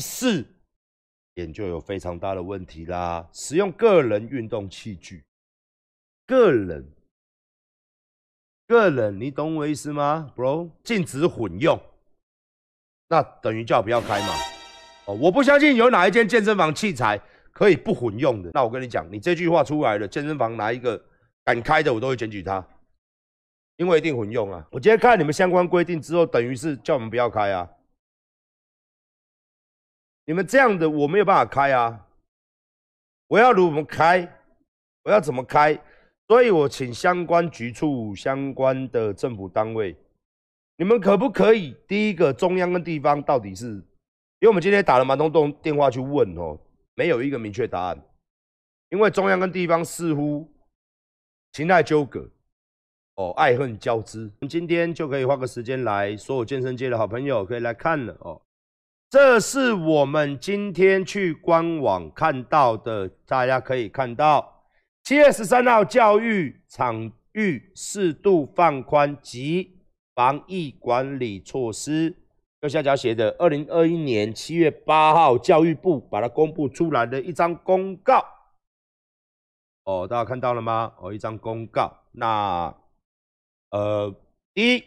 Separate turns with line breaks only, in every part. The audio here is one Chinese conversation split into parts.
第四点就有非常大的问题啦！使用个人运动器具，个人、个人，你懂我意思吗，Bro？禁止混用，那等于叫不要开嘛。哦，我不相信有哪一间健身房器材可以不混用的。那我跟你讲，你这句话出来了，健身房哪一个敢开的，我都会检举他，因为一定混用啊。我今天看你们相关规定之后，等于是叫我们不要开啊。你们这样的我没有办法开啊！我要如何开？我要怎么开？所以，我请相关局处、相关的政府单位，你们可不可以？第一个，中央跟地方到底是？因为我们今天打了蛮多通电话去问哦，没有一个明确答案。因为中央跟地方似乎情态纠葛，哦，爱恨交织。我今天就可以花个时间来所有健身界的好朋友可以来看了哦。这是我们今天去官网看到的，大家可以看到，七月十三号教育场域适度放宽及防疫管理措施，右下角写的二零二一年七月八号教育部把它公布出来的一张公告。哦，大家看到了吗？哦，一张公告。那，呃，一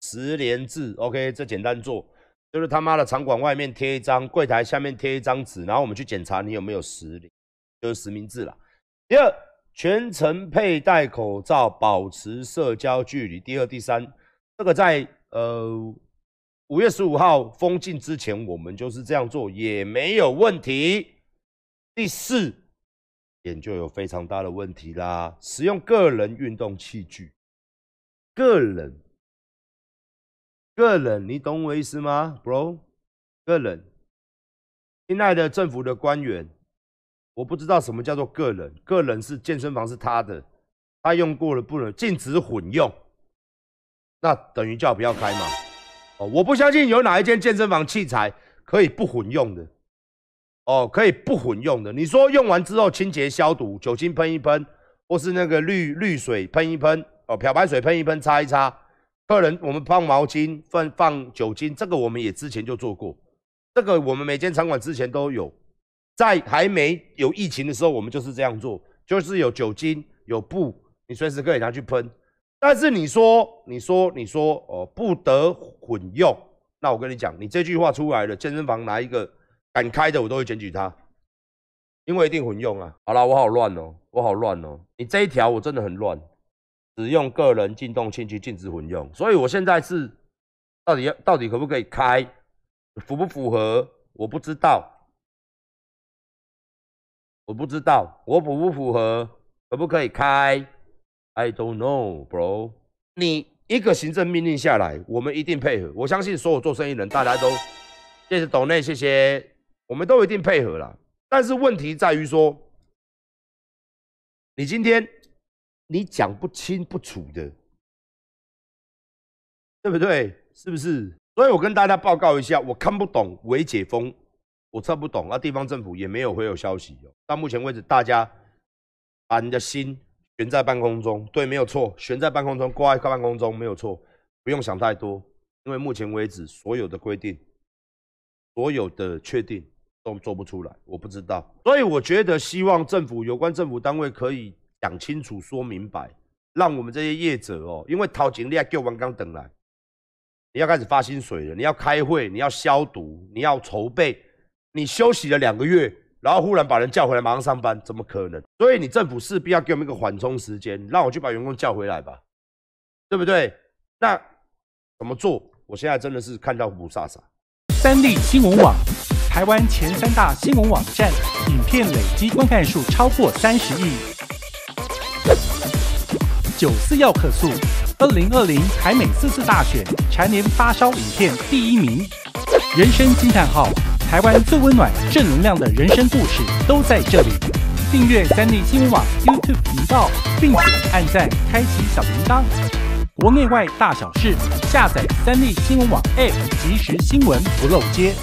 十连字，OK，这简单做。就是他妈的场馆外面贴一张，柜台下面贴一张纸，然后我们去检查你有没有实，就是实名制了。第二，全程佩戴口罩，保持社交距离。第二、第三，这个在呃五月十五号封禁之前，我们就是这样做，也没有问题。第四点就有非常大的问题啦，使用个人运动器具，个人。个人，你懂我意思吗，bro？个人，亲爱的政府的官员，我不知道什么叫做个人。个人是健身房是他的，他用过了不能禁止混用，那等于叫不要开嘛。哦，我不相信有哪一间健身房器材可以不混用的。哦，可以不混用的，你说用完之后清洁消毒，酒精喷一喷，或是那个绿绿水喷一喷，哦，漂白水喷一喷，擦一擦。客人，我们放毛巾，放放酒精，这个我们也之前就做过。这个我们每间场馆之前都有，在还没有疫情的时候，我们就是这样做，就是有酒精，有布，你随时可以拿去喷。但是你说，你说，你说，哦，不得混用，那我跟你讲，你这句话出来了，健身房拿一个敢开的，我都会检举他，因为一定混用啊。好了，我好乱哦，我好乱哦，你这一条我真的很乱。使用个人进洞、现金、禁止混用，所以我现在是到底要到底可不可以开，符不符合？我不知道，我不知道，我符不符合？可不可以开？I don't know, bro。你一个行政命令下来，我们一定配合。我相信所有做生意人，大家都谢谢董内，谢谢，我们都一定配合了。但是问题在于说，你今天。你讲不清不楚的，对不对？是不是？所以我跟大家报告一下，我看不懂维解封，我测不懂，那地方政府也没有回有消息。到目前为止，大家把你的心悬在半空中，对，没有错，悬在半空中，挂在半空中，没有错，不用想太多，因为目前为止所有的规定、所有的确定都做不出来，我不知道。所以我觉得，希望政府有关政府单位可以。讲清楚，说明白，让我们这些业者哦，因为淘金厉害，叫王刚等来，你要开始发薪水了，你要开会，你要消毒，你要筹备，你休息了两个月，然后忽然把人叫回来马上上班，怎么可能？所以你政府势必要给我们一个缓冲时间，让我去把员工叫回来吧，对不对？那怎么做？我现在真的是看到不傻傻。
三立新闻网，台湾前三大新闻网站，影片累积观看数超过三十亿。九四要克素，二零二零台美四次大选，蝉联发烧影片第一名。人生惊叹号，台湾最温暖、正能量的人生故事都在这里。订阅三立新闻网 YouTube 频道，并且按赞，开启小铃铛。国内外大小事，下载三立新闻网 App，即时新闻不漏接。